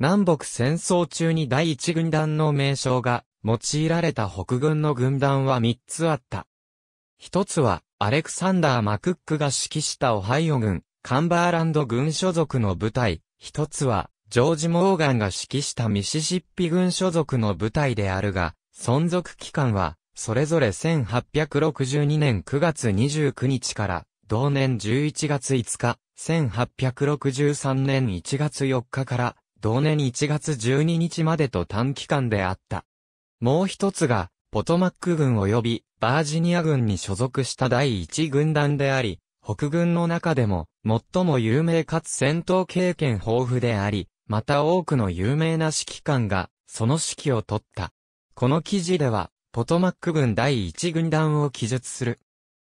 南北戦争中に第一軍団の名称が用いられた北軍の軍団は三つあった。一つは、アレクサンダー・マクックが指揮したオハイオ軍、カンバーランド軍所属の部隊。一つは、ジョージ・モーガンが指揮したミシシッピ軍所属の部隊であるが、存続期間は、それぞれ1862年9月29日から、同年11月5日、1863年1月4日から、同年1月12日までと短期間であった。もう一つが、ポトマック軍及びバージニア軍に所属した第一軍団であり、北軍の中でも最も有名かつ戦闘経験豊富であり、また多くの有名な指揮官がその指揮を取った。この記事では、ポトマック軍第一軍団を記述する。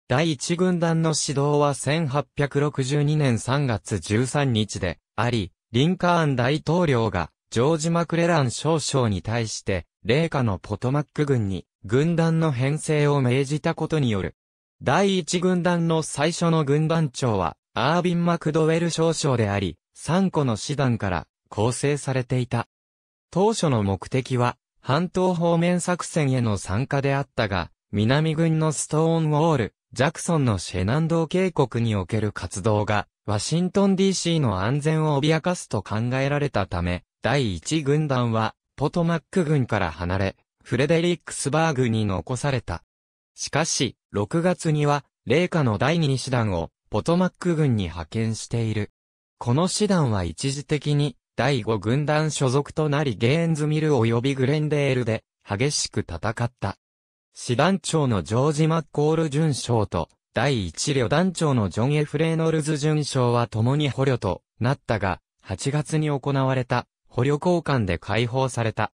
第一軍団の指導は1862年3月13日であり、リンカーン大統領が、ジョージ・マクレラン少将に対して、霊下のポトマック軍に、軍団の編成を命じたことによる。第一軍団の最初の軍団長は、アービン・マクドウェル少将であり、3個の師団から構成されていた。当初の目的は、半島方面作戦への参加であったが、南軍のストーンウォール、ジャクソンのシェナンドー渓谷における活動が、ワシントン DC の安全を脅かすと考えられたため、第1軍団は、ポトマック軍から離れ、フレデリックスバーグに残された。しかし、6月には、霊下の第2師団を、ポトマック軍に派遣している。この師団は一時的に、第5軍団所属となりゲーンズミル及びグレンデールで、激しく戦った。師団長のジョージ・マッコールョ将と、第1旅団長のジョン・ F・ レイノルズ巡将は共に捕虜となったが、8月に行われた捕虜交換で解放された。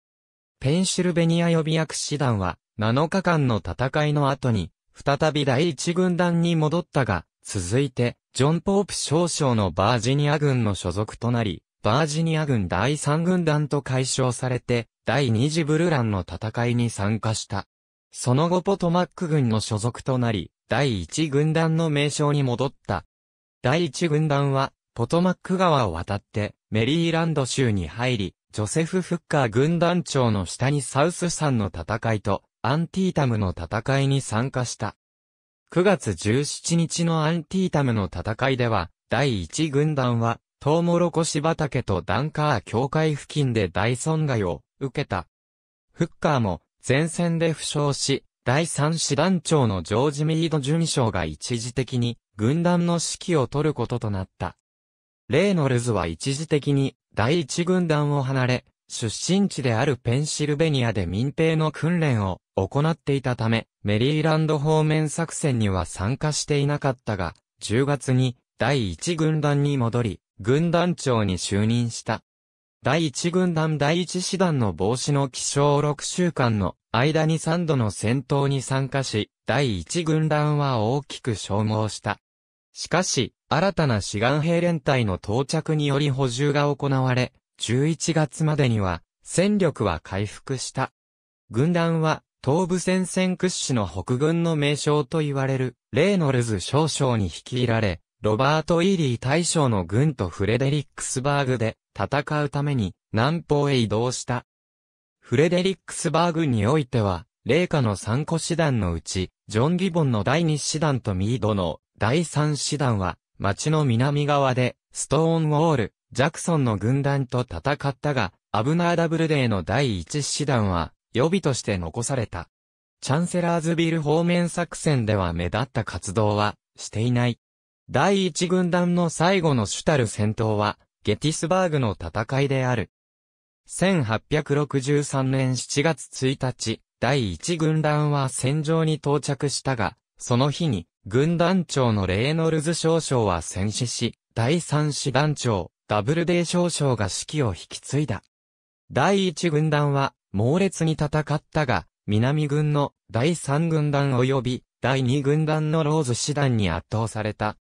ペンシルベニア予備役師団は7日間の戦いの後に、再び第1軍団に戻ったが、続いて、ジョン・ポープ少将のバージニア軍の所属となり、バージニア軍第3軍団と解消されて、第2次ブルランの戦いに参加した。その後ポトマック軍の所属となり、第一軍団の名称に戻った。第一軍団は、ポトマック川を渡って、メリーランド州に入り、ジョセフ・フッカー軍団長の下にサウス山の戦いと、アンティータムの戦いに参加した。9月17日のアンティータムの戦いでは、第1軍団は、トウモロコシ畑とダンカー境界付近で大損害を受けた。フッカーも前線で負傷し、第3師団長のジョージ・ミード准将が一時的に軍団の指揮を取ることとなった。レイノルズは一時的に第1軍団を離れ、出身地であるペンシルベニアで民兵の訓練を行っていたため、メリーランド方面作戦には参加していなかったが、10月に第1軍団に戻り、軍団長に就任した。第1軍団第1師団の帽子の起承。6週間の間に3度の戦闘に参加し、第1軍団は大きく消耗した。しかし、新たな志願兵連隊の到着により補充が行われ、11月までには、戦力は回復した。軍団は、東部戦線屈指の北軍の名称と言われる、レーノルズ少将に率いられ、ロバート・イーリー大将の軍とフレデリックスバーグで戦うために南方へ移動した。フレデリックスバーグにおいては、霊下の3個師団のうち、ジョン・ギボンの第2師団とミードの第3師団は、町の南側で、ストーンウォール、ジャクソンの軍団と戦ったが、アブナーダブルデーの第1師団は、予備として残された。チャンセラーズビル方面作戦では目立った活動は、していない。第1軍団の最後の主たる戦闘は、ゲティスバーグの戦いである。1863年7月1日、第1軍団は戦場に到着したが、その日に、軍団長のレーノルズ少将は戦死し、第3師団長、ダブルデー少将が指揮を引き継いだ。第1軍団は、猛烈に戦ったが、南軍の第3軍団及び第2軍団のローズ師団に圧倒された。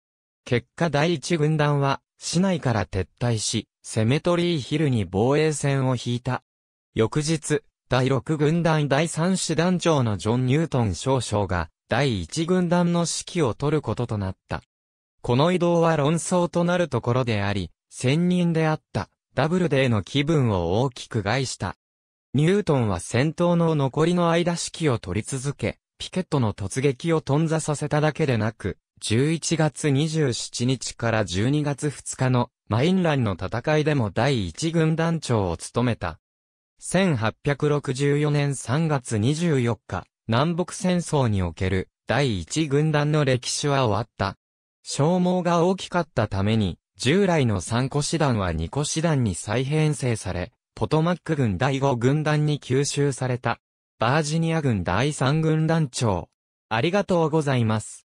結果第1軍団は市内から撤退し、セメトリーヒルに防衛線を引いた。翌日、第6軍団第3師団長のジョン・ニュートン少将が、第1軍団の指揮を取ることとなった。この移動は論争となるところであり、専任であった、ダブルデーの気分を大きく害した。ニュートンは戦闘の残りの間指揮を取り続け、ピケットの突撃を頓挫させただけでなく、11月27日から12月2日のマインランの戦いでも第1軍団長を務めた。1864年3月24日、南北戦争における第1軍団の歴史は終わった。消耗が大きかったために、従来の3個師団は2個師団に再編成され、ポトマック軍第5軍団に吸収された。バージニア軍第3軍団長。ありがとうございます。